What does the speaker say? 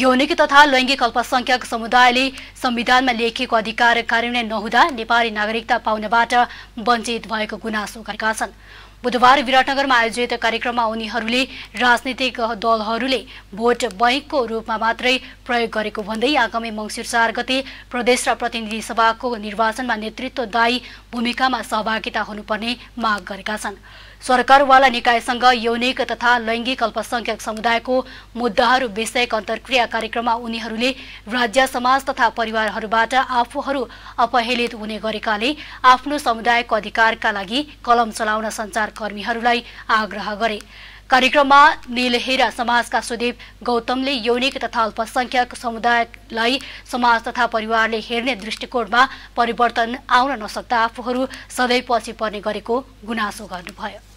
यौनिक तथा लैङ्गिक अल्पसंख्यक समुदायले संविधानमा लेखिएको अधिकार कार्यान्वयन नहुँदा नेपाली नागरिकता पाउनबाट वञ्चित भएको गुनासो गरेका छन् बुधबार विराटनगरमा आयोजित कार्यक्रममा उनीहरूले राजनीतिक दलहरूले भोट बैङ्कको रूपमा मात्रै प्रयोग गरेको भन्दै आगामी मङ्सिर चार गते प्रदेश र प्रतिनिधि सभाको निर्वाचनमा नेतृत्वदायी भूमिकामा सहभागिता हुनुपर्ने माग गरेका छन् सरकारवाला निकायसँग यौनिक तथा लैङ्गिक अल्पसंख्यक समुदायको मुद्दाहरू विषयक अन्तर्क्रिया कार्यक्रममा उनीहरूले राज्य समाज तथा परिवारहरूबाट आफूहरू अपहेलित हुने गरेकाले आफ्नो समुदायको अधिकारका लागि कलम चलाउन सञ्चार कर्मीहरूलाई आग्रह गरे कार्यक्रममा निलहेरा समाजका सुदेव गौतमले यौनिक तथा अल्पसंख्यक समुदायलाई समाज तथा परिवारले हेर्ने दृष्टिकोणमा परिवर्तन आउन नसक्दा आफूहरू सधैँ पछि पर्ने गरेको गुनासो गर्नुभयो